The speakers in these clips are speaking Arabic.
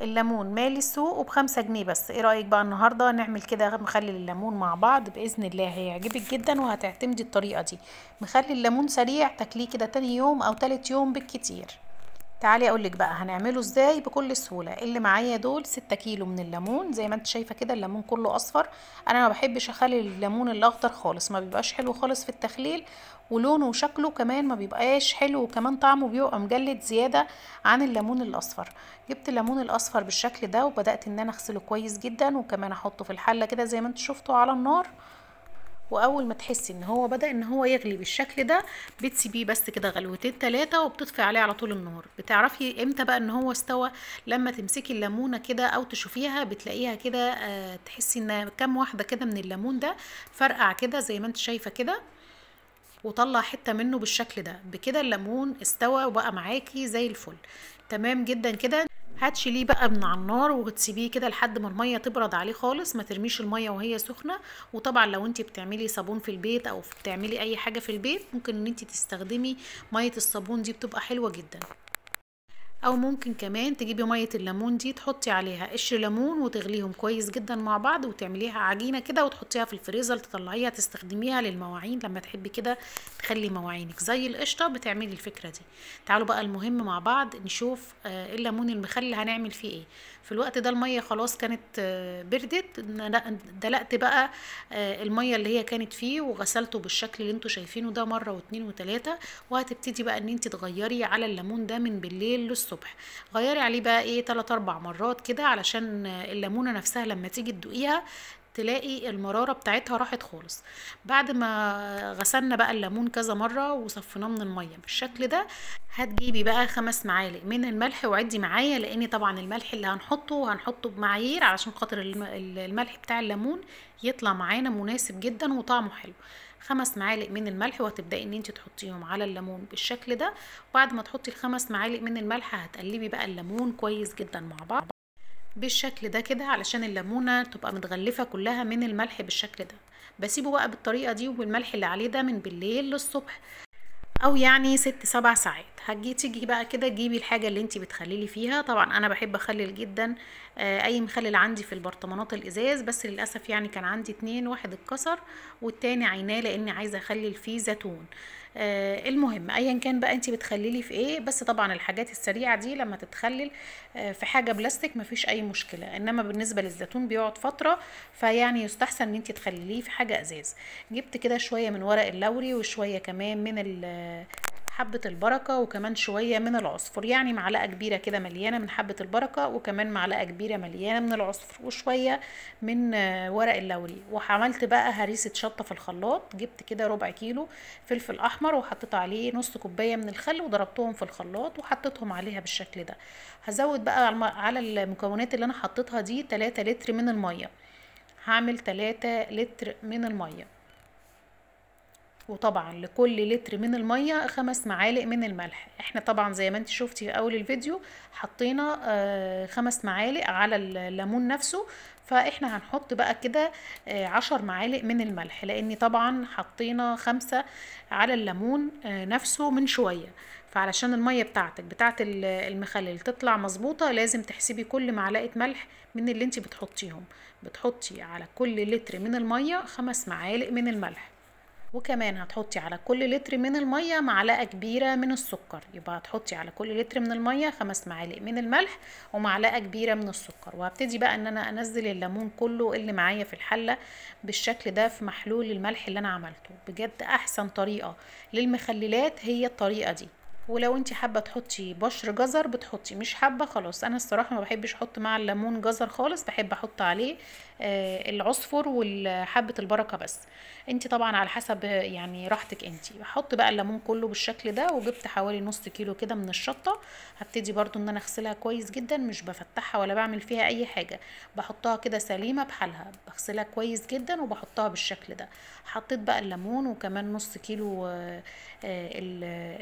الليمون مالي السوق وبخمسة جنيه بس ايه رأيك بقى النهاردة نعمل كده مخلل الليمون مع بعض بإذن الله هيعجبك جدا وهتعتمدي الطريقة دي مخلي الليمون سريع تاكليه كده تاني يوم أو تالت يوم بالكتير تعالي اقولك بقى هنعمله ازاي بكل سهوله اللي معايا دول 6 كيلو من الليمون زي ما انت شايفه كده الليمون كله اصفر انا ما بحبش اخلي الليمون الاخضر خالص ما بيبقاش حلو خالص في التخليل ولونه وشكله كمان ما بيبقاش حلو وكمان طعمه بيبقى مجلد زياده عن الليمون الاصفر جبت الليمون الاصفر بالشكل ده وبدات ان انا اغسله كويس جدا وكمان احطه في الحله كده زي ما انتوا شفتوا على النار واول ما تحسي ان هو بدا ان هو يغلي بالشكل ده بتسيبيه بس كده غلوتين ثلاثه وبتطفي عليه على طول النار بتعرفي امتى بقى ان هو استوى لما تمسكي الليمونه كده او تشوفيها بتلاقيها كده آه، تحسي ان كام واحده كده من الليمون ده فرقع كده زي ما انت شايفه كده وطلع حته منه بالشكل ده بكده الليمون استوى وبقى معاكي زي الفل تمام جدا كده هتشيليه بقى من على النار وتسيبيه كده لحد ما الميه تبرد عليه خالص ما ترميش الميه وهي سخنه وطبعا لو انت بتعملي صابون في البيت او بتعملي اي حاجه في البيت ممكن ان انت تستخدمي ميه الصابون دي بتبقى حلوه جدا او ممكن كمان تجيبي ميه الليمون دي تحطي عليها قشر ليمون وتغليهم كويس جدا مع بعض وتعمليها عجينه كده وتحطيها في الفريزر تطلعيها تستخدميها للمواعين لما تحبي كده تخلي مواعينك زي القشطه بتعملي الفكره دي تعالوا بقى المهم مع بعض نشوف آه، إيه الليمون المخلي هنعمل فيه ايه في الوقت ده الميه خلاص كانت آه، بردت دلقت بقى آه، الميه اللي هي كانت فيه وغسلته بالشكل اللي انتوا شايفينه ده مره واتنين وتلاته وهتبتدي بقى ان انت تغيري على الليمون ده من بالليل للصبح الصبح غيري عليه بقى ايه 3 اربع مرات كده علشان الليمونه نفسها لما تيجي تدوقيها تلاقي المرارة بتاعتها راحت خالص بعد ما غسلنا بقى الليمون كذا مرة وصفناه من المية بالشكل ده هتجيبي بقى خمس معالق من الملح وعدي معايا لان طبعا الملح اللي هنحطه هنحطه بمعايير علشان خاطر الملح بتاع الليمون يطلع معانا مناسب جدا وطعمه حلو خمس معالق من الملح وهتبداي ان انت تحطيهم على الليمون بالشكل ده وبعد ما تحطي الخمس معالق من الملح هتقلبي بقى الليمون كويس جدا مع بعض بالشكل ده كده علشان الليمونه تبقى متغلفه كلها من الملح بالشكل ده بسيبه بقى بالطريقه دي والملح اللي عليه ده من بالليل للصبح او يعني ست سبع ساعات هتجي تيجي بقى كده تجيبي الحاجه اللي انت بتخللي فيها طبعا انا بحب اخلل جدا آه، اي مخلل عندي في البرطمانات الازاز بس للاسف يعني كان عندي اتنين واحد اتكسر والتاني عيناه لاني عايزه اخلل فيه زيتون آه المهم ايا كان بقى انت بتخللي في ايه بس طبعا الحاجات السريعه دي لما تتخلل آه في حاجه بلاستيك مفيش اي مشكله انما بالنسبه للزيتون بيقعد فتره فيعني يستحسن ان انت تخلليه في حاجه ازاز جبت كده شويه من ورق اللوري وشويه كمان من حبة البركة وكمان شوية من العصفر يعني معلقة كبيرة كده مليانة من حبة البركة وكمان معلقة كبيرة مليانة من العصفر وشوية من ورق اللوري وعملت بقى هريسة شطة في الخلاط جبت كده ربع كيلو فلفل أحمر وحطيت عليه نص كوباية من الخل وضربتهم في الخلاط وحطيتهم عليها بالشكل ده هزود بقى على المكونات اللي أنا حطيتها دي 3 لتر من المية هعمل 3 لتر من الميه وطبعا لكل لتر من المية خمس معالق من الملح احنا طبعا زي ما انت شفتي في اول الفيديو حطينا آه، خمس معالق على الليمون نفسه فاحنا هنحط بقى كده آه، عشر معالق من الملح لان طبعا حطينا خمسة على الليمون آه، نفسه من شوية فعلشان المية بتاعتك بتاعت المخلل تطلع مظبوطة لازم تحسبي كل معلقة ملح من اللي انت بتحطيهم بتحطي على كل لتر من المية خمس معالق من الملح وكمان هتحطي على كل لتر من المية معلقة كبيرة من السكر يبقى هتحطي على كل لتر من المية خمس معالق من الملح ومعلقة كبيرة من السكر وهبتدي بقى ان انا انزل الليمون كله اللي معايا في الحلة بالشكل ده في محلول الملح اللي انا عملته بجد احسن طريقة للمخللات هي الطريقة دي ولو انت حابه تحطي بشر جزر بتحطي مش حابه خلاص انا الصراحه ما بحبش احط مع الليمون جزر خالص بحب احط عليه آه، العصفر وحبه البركه بس انت طبعا على حسب يعني راحتك انت بحط بقى الليمون كله بالشكل ده وجبت حوالي نص كيلو كده من الشطه هبتدي برضو ان انا اغسلها كويس جدا مش بفتحها ولا بعمل فيها اي حاجه بحطها كده سليمه بحالها بغسلها كويس جدا وبحطها بالشكل ده حطيت بقى الليمون وكمان نص كيلو آه، آه،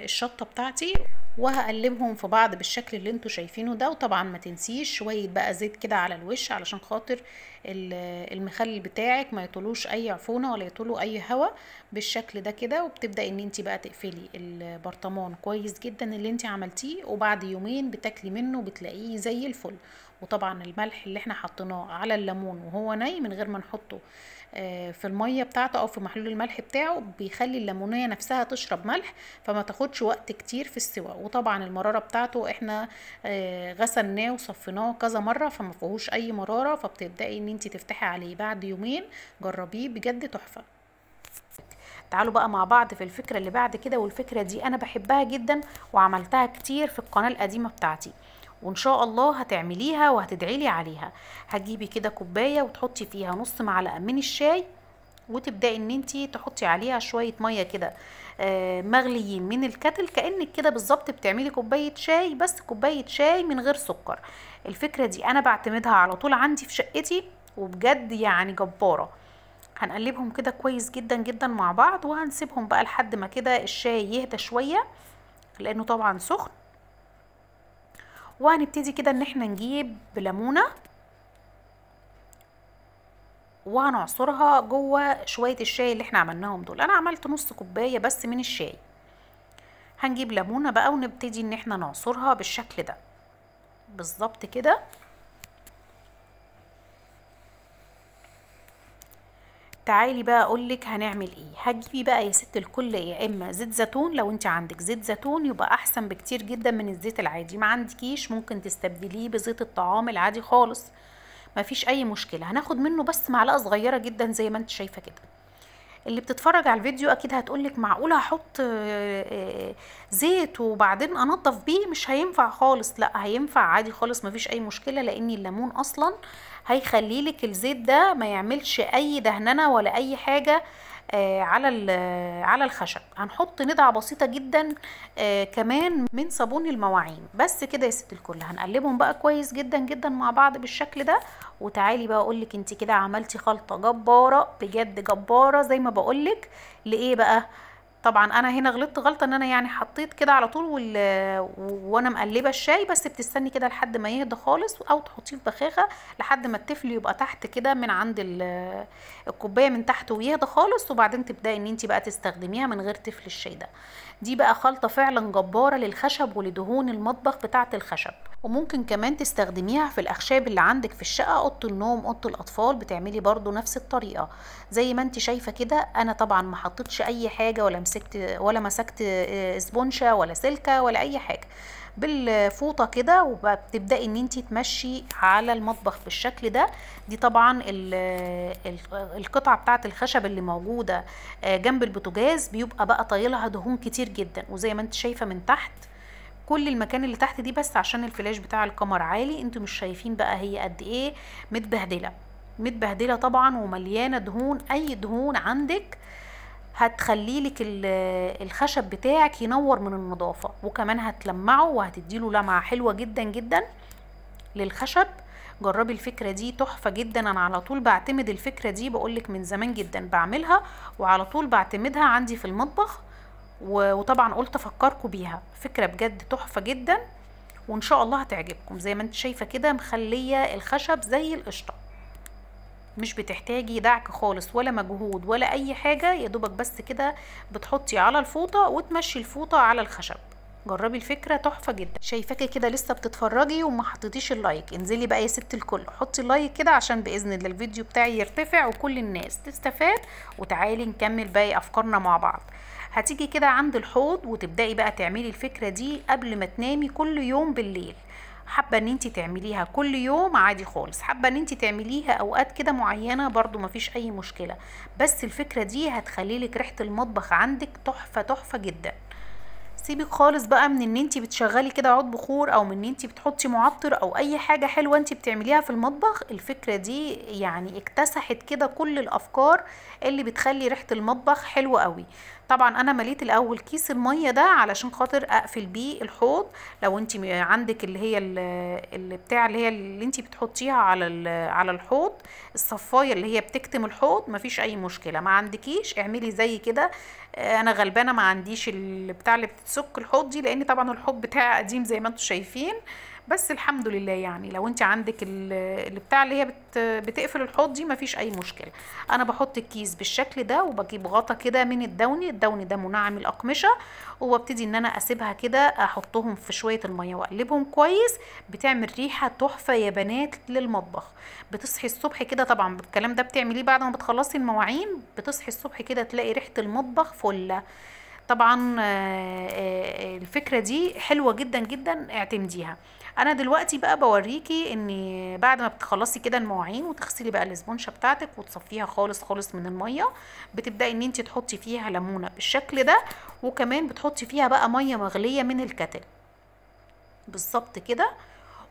الشطه بتاعتي وهقلبهم في بعض بالشكل اللي انتوا شايفينه ده وطبعا ما تنسيش شويه بقى زيت كده على الوش علشان خاطر المخلل بتاعك ما يطولوش اي عفونه ولا يطولوا اي هوا بالشكل ده كده وبتبدا ان انت بقى تقفلي البرطمان كويس جدا اللي انت عملتيه وبعد يومين بتاكلي منه بتلاقيه زي الفل وطبعا الملح اللي احنا حطيناه على الليمون وهو ني من غير ما نحطه آه، في الميه بتاعته او في محلول الملح بتاعه بيخلي الليمونيه نفسها تشرب ملح فما تاخدش وقت كتير في السوا وطبعا المراره بتاعته احنا آه، غسلناه وصفيناه كذا مره فما فيهوش اي مراره فبتبداي ان انت تفتحي عليه بعد يومين جربيه بجد تحفه تعالوا بقى مع بعض في الفكرة اللي بعد كده والفكرة دي أنا بحبها جدا وعملتها كتير في القناة القديمة بتاعتي وان شاء الله هتعمليها وهتدعيلي عليها هتجيبي كده كوبايه وتحطي فيها نص معلقه من الشاي وتبداي ان انت تحطي عليها شويه ميه كده آه، مغليين من الكتل كانك كده بالظبط بتعملي كوبايه شاي بس كوبايه شاي من غير سكر الفكره دي انا بعتمدها على طول عندي في شقتي وبجد يعني جباره هنقلبهم كده كويس جدا جدا مع بعض وهنسيبهم بقى لحد ما كده الشاي يهدى شويه لانه طبعا سخن وهنبتدي كده ان احنا نجيب ليمونه وهنعصرها جوه شويه الشاي اللي احنا عملناهم دول انا عملت نص كوبايه بس من الشاي هنجيب ليمونه بقى ونبتدي ان احنا نعصرها بالشكل ده بالظبط كده تعالي بقى اقولك هنعمل ايه هتجيبي بقى يا ست الكل يا اما زيت زيتون لو انت عندك زيت زيتون يبقى احسن بكتير جدا من الزيت العادي ما عندكيش ممكن تستبدليه بزيت الطعام العادي خالص مفيش اي مشكله هناخد منه بس معلقه صغيره جدا زي ما انت شايفه كده اللي بتتفرج على الفيديو اكيد هتقولك معقوله هحط آه، آه، زيت وبعدين انضف بيه مش هينفع خالص لا هينفع عادي خالص مفيش اي مشكله لان الليمون اصلا هيخلي لك الزيت ده ما يعملش اي دهننه ولا اي حاجه آه، على على الخشب هنحط ندعه بسيطه جدا آه، كمان من صابون المواعين بس كده يا ست الكل هنقلبهم بقى كويس جدا جدا مع بعض بالشكل ده وتعالي بقى اقول لك انت كده عملتي خلطه جباره بجد جباره زي ما بقول لك لايه بقى طبعا انا هنا غلطت غلطه ان انا يعني حطيت كده على طول وال... وانا مقلبه الشاي بس بتستني كده لحد ما يهدى خالص او تحطيه في بخاخه لحد ما التفل يبقى تحت كده من عند ال... الكوبايه من تحت ويهدى خالص وبعدين تبداي ان انت بقى تستخدميها من غير تفل الشاي ده دي بقى خلطه فعلا جباره للخشب ولدهون المطبخ بتاعه الخشب وممكن كمان تستخدميها في الاخشاب اللي عندك في الشقه اوضه النوم اوضه الاطفال بتعملي برضو نفس الطريقه زي ما انت شايفه كده انا طبعا ما حطيتش اي حاجه ولا مسكت ولا مسكت اسبونشه آه، ولا سلكه ولا اي حاجه بالفوطه كده وبتبداي ان انت تمشي على المطبخ بالشكل ده دي طبعا القطعه بتاعه الخشب اللي موجوده آه، جنب البوتاجاز بيبقى بقى طايلها دهون كتير جدا وزي ما انت شايفه من تحت كل المكان اللي تحت دي بس عشان الفلاش بتاع القمر عالي انتوا مش شايفين بقى هي قد ايه متبهدله متبهدله طبعا ومليانه دهون اي دهون عندك هتخلي لك الخشب بتاعك ينور من النظافه وكمان هتلمعه وهتديله لمعه حلوه جدا جدا للخشب جربي الفكرة دي تحفة جدا أنا على طول بعتمد الفكرة دي بقولك من زمان جدا بعملها وعلى طول بعتمدها عندي في المطبخ وطبعا قلت افكركم بيها فكره بجد تحفه جدا وان شاء الله هتعجبكم زي ما انت شايفه كده مخليه الخشب زي القشطه مش بتحتاجي دعك خالص ولا مجهود ولا اي حاجه يا دوبك بس كده بتحطي على الفوطه وتمشي الفوطه على الخشب جربي الفكره تحفه جدا شايفاكي كده لسه بتتفرجي وما حطيتيش اللايك انزلي بقى يا ست الكل حطي اللايك كده عشان باذن الله الفيديو بتاعي يرتفع وكل الناس تستفاد وتعالي نكمل باقي افكارنا مع بعض هتيجي كده عند الحوض وتبداي بقى تعملي الفكره دي قبل ما تنامي كل يوم بالليل حابه ان انت تعمليها كل يوم عادي خالص حابه ان انت تعمليها اوقات كده معينه برضو مفيش اي مشكله بس الفكره دي هتخليلك ريحه المطبخ عندك تحفه تحفه جدا سيبك خالص بقى من ان انت بتشغلي كده عود بخور او من ان انت بتحطي معطر او اي حاجه حلوه انت بتعمليها في المطبخ الفكره دي يعني اكتسحت كده كل الافكار اللي بتخلي ريحه المطبخ حلوه قوي طبعا انا مليت الاول كيس الميه ده علشان خاطر اقفل بيه الحوض لو انت عندك اللي هي اللي بتاع اللي هي اللي انت بتحطيها على على الحوض الصفايه اللي هي بتكتم الحوض مفيش اي مشكله ما عندكيش اعملي زي كده انا غلبانه ما عنديش البتاع اللي بتسك الحوض دي لان طبعا الحوض بتاعي قديم زي ما انتم شايفين بس الحمد لله يعني لو انت عندك اللي بتاع اللي هي بت بتقفل الحوض دي مفيش اي مشكله انا بحط الكيس بالشكل ده وبجيب غطا كده من الدوني الدوني ده منعم الاقمشه وابتدي ان انا اسيبها كده احطهم في شويه الميه واقلبهم كويس بتعمل ريحه تحفه يا بنات للمطبخ بتصحي الصبح كده طبعا الكلام ده بتعمليه بعد ما بتخلصي المواعين بتصحي الصبح كده تلاقي ريحه المطبخ فله طبعا آه، آه، آه، الفكره دي حلوه جدا جدا اعتمديها انا دلوقتي بقى بوريكي ان بعد ما بتخلصي كده المواعين وتغسلي بقى الاسبونشه بتاعتك وتصفيها خالص خالص من الميه بتبداي ان انت تحطي فيها ليمونه بالشكل ده وكمان بتحطي فيها بقى ميه مغليه من الكتل بالظبط كده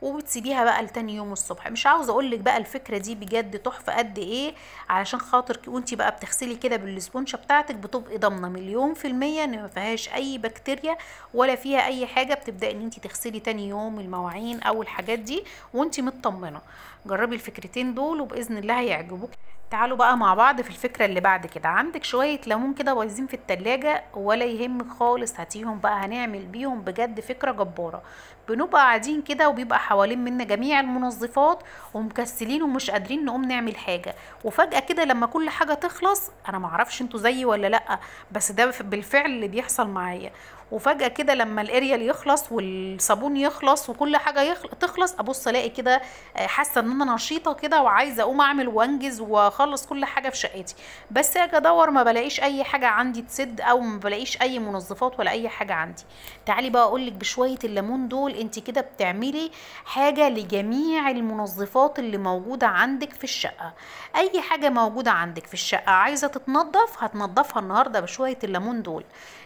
وبتسيبيها بقى لتاني يوم الصبح مش عاوزه اقول لك بقى الفكره دي بجد تحفه قد ايه علشان خاطر وانت بقى بتغسلي كده بالسبونشه بتاعتك بتبقي ضامنه مليون في الميه ان ما فيهاش اي بكتيريا ولا فيها اي حاجه بتبداي ان انت تغسلي تاني يوم المواعين او الحاجات دي وانت مطمنه جربي الفكرتين دول وباذن الله هيعجبوكي تعالوا بقى مع بعض في الفكرة اللي بعد كده عندك شوية ليمون كده بايظين في التلاجة ولا يهمك خالص هاتيهم بقى هنعمل بيهم بجد فكرة جبارة بنبقى قاعدين كده وبيبقى حوالين منا جميع المنظفات ومكسلين ومش قادرين نقوم نعمل حاجة وفجأة كده لما كل حاجة تخلص انا معرفش انتوا زيي ولا لأ بس ده بالفعل اللي بيحصل معايا وفجاه كده لما الاريال يخلص والصابون يخلص وكل حاجه يخل... تخلص ابص الاقي كده آه، حاسه ان انا نشيطه كده وعايزه اقوم اعمل وانجز واخلص كل حاجه في شقتي بس اجي ادور ما بلاقيش اي حاجه عندي تسد او ما بلاقيش اي منظفات ولا اي حاجه عندي تعالي بقى اقول لك بشويه الليمون دول انت كده بتعملي حاجه لجميع المنظفات اللي موجوده عندك في الشقه اي حاجه موجوده عندك في الشقه عايزه تتنضف هتنضفها النهارده بشويه الليمون دول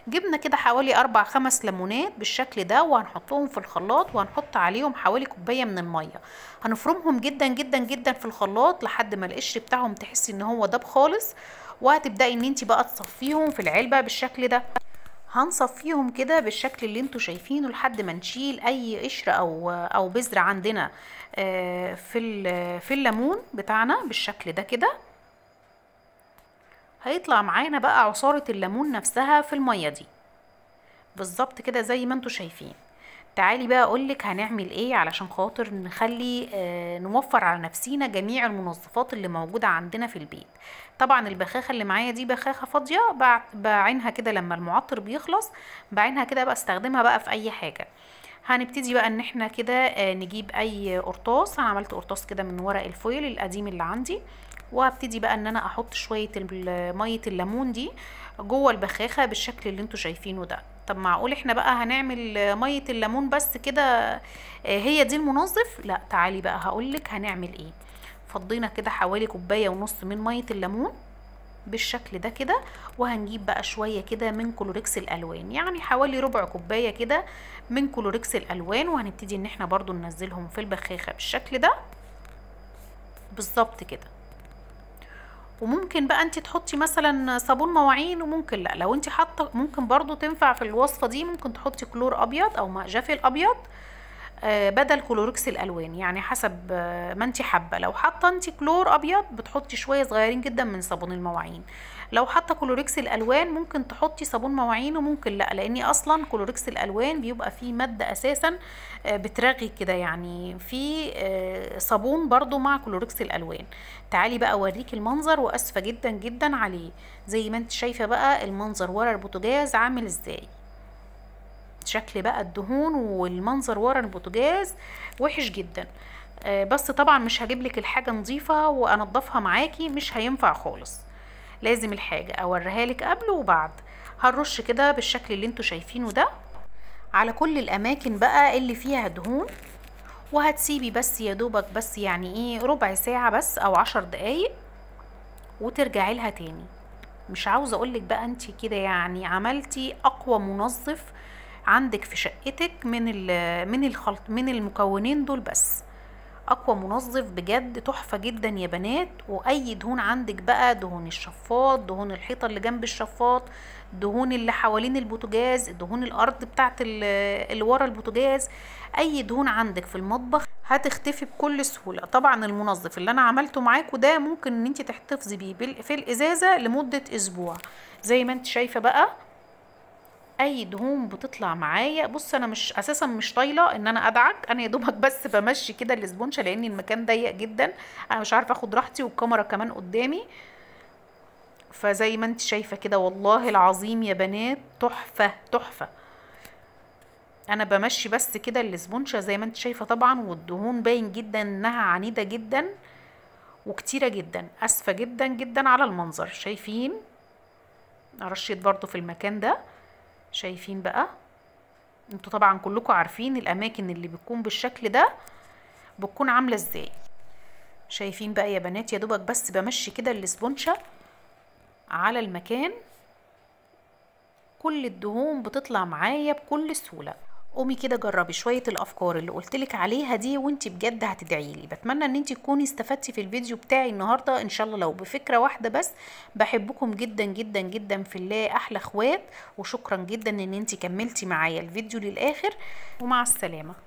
جبنا كده حوالي اربع خمس ليمونات بالشكل ده وهنحطهم في الخلاط وهنحط عليهم حوالي كوبايه من الميه هنفرمهم جدا جدا جدا في الخلاط لحد ما القشر بتاعهم تحسي ان هو داب خالص وهتبداي ان انت بقى تصفيهم في العلبه بالشكل ده هنصفيهم كده بالشكل اللي انتوا شايفينه لحد ما نشيل اي قشر او او بذر عندنا آه، في في الليمون بتاعنا بالشكل ده كده هيطلع معانا بقى عصارة الليمون نفسها في المية دي بالظبط كده زي ما انتوا شايفين تعالي بقى اقولك هنعمل ايه علشان خاطر نخلي آه نوفر على نفسينا جميع المنظفات اللي موجودة عندنا في البيت طبعا البخاخة اللي معايا دي بخاخة فاضية بعينها كده لما المعطر بيخلص بعينها كده بقى استخدمها بقى في اي حاجة هنبتدي بقى ان احنا كده آه نجيب اي قرطاس انا عملت قرطاس كده من ورق الفويل القديم اللي عندي وابتدي بقى ان انا احط شويه ميه الليمون دي جوه البخاخه بالشكل اللي انتوا شايفينه ده طب معقول احنا بقى هنعمل ميه الليمون بس كده آه، هي دي المنظف لا تعالي بقى هقولك هنعمل ايه فضينا كده حوالي كوبايه ونص من ميه الليمون بالشكل ده كده وهنجيب بقى شويه كده من كلوريكس الالوان يعني حوالي ربع كوبايه كده من كلوريكس الالوان وهنبتدي ان احنا برضو ننزلهم في البخاخه بالشكل ده بالظبط كده وممكن بقى انت تحطي مثلا صابون مواعين وممكن لا لو انت حاطه ممكن برضو تنفع في الوصفه دي ممكن تحطي كلور ابيض او ماء جافي الابيض آه، بدل كلوركس الالوان يعني حسب آه، ما انت حابه لو حاطه انت كلور ابيض بتحطي شويه صغيرين جدا من صابون المواعين لو حاطه كلوريكس الالوان ممكن تحطي صابون مواعين وممكن لا لان اصلا كلوريكس الالوان بيبقى فيه ماده اساسا آه، بترغي كده يعني في آه، صابون برضو مع كلوريكس الالوان تعالي بقى اوريك المنظر واسفه جدا جدا عليه زي ما انت شايفه بقى المنظر ورا البوتاجاز عامل ازاي شكل بقى الدهون والمنظر ورا البوتاجاز وحش جدا آه، بس طبعا مش هجيب لك الحاجه نظيفه وانضفها معاكي مش هينفع خالص لازم الحاجة اوريها لك قبل وبعد هنرش كده بالشكل اللي انتوا شايفينه ده على كل الاماكن بقى اللي فيها دهون وهتسيبي بس يا دوبك بس يعني ايه ربع ساعة بس او عشر دقايق وترجعي لها تاني مش عاوزة اقولك بقى انت كده يعني عملتي اقوى منظف عندك في شقتك من من الخلط من المكونين دول بس اقوى منظف بجد تحفه جدا يا بنات واي دهون عندك بقى دهون الشفاط دهون الحيطه اللي جنب الشفاط دهون اللي حوالين البوتجاز دهون الارض بتاعت اللي ورا البوتجاز اي دهون عندك في المطبخ هتختفي بكل سهوله طبعا المنظف اللي انا عملته معاكم ده ممكن ان انت تحتفظي بيه في الازازه لمده اسبوع زي ما انت شايفه بقى اي دهون بتطلع معايا بص انا مش اساسا مش طايله ان انا ادعك انا يا دوبك بس بمشي كده الاسبونشه لان المكان ضيق جدا انا مش عارفه اخد راحتي والكاميرا كمان قدامي فزي ما انت شايفه كده والله العظيم يا بنات تحفه تحفه انا بمشي بس كده الاسبونشه زي ما انت شايفه طبعا والدهون باين جدا انها عنيده جدا وكتيره جدا اسفه جدا جدا على المنظر شايفين رشيت برضو في المكان ده شايفين بقى انتوا طبعا كلكم عارفين الاماكن اللي بتكون بالشكل ده بتكون عامله ازاي شايفين بقى يا بنات يا دوبك بس بمشي كده الاسبونشه على المكان كل الدهون بتطلع معايا بكل سهوله قومي كده جربي شويه الافكار اللي قلتلك عليها دي وانت بجد هتدعيلي بتمنى ان انت تكوني استفدتي في الفيديو بتاعي النهارده ان شاء الله لو بفكره واحده بس بحبكم جدا جدا جدا في الله احلى اخوات وشكرا جدا ان انت كملتي معايا الفيديو للاخر ومع السلامه